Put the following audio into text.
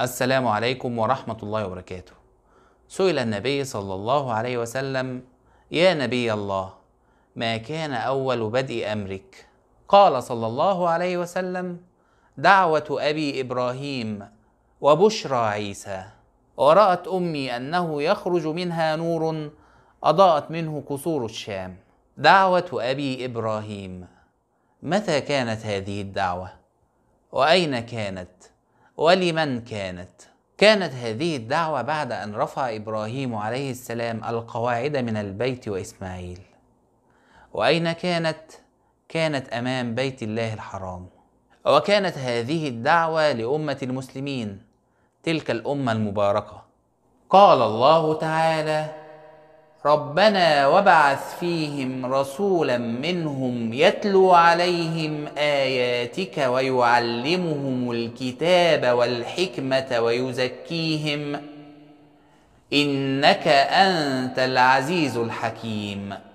السلام عليكم ورحمة الله وبركاته سئل النبي صلى الله عليه وسلم يا نبي الله ما كان أول بدء أمرك قال صلى الله عليه وسلم دعوة أبي إبراهيم وبشرى عيسى ورأت أمي أنه يخرج منها نور أضاءت منه قصور الشام دعوة أبي إبراهيم متى كانت هذه الدعوة وأين كانت ولمن كانت كانت هذه الدعوة بعد أن رفع إبراهيم عليه السلام القواعد من البيت وإسماعيل وأين كانت؟ كانت أمام بيت الله الحرام وكانت هذه الدعوة لأمة المسلمين تلك الأمة المباركة قال الله تعالى ربنا وبعث فيهم رسولا منهم يتلو عليهم اياتك ويعلمهم الكتاب والحكمه ويزكيهم انك انت العزيز الحكيم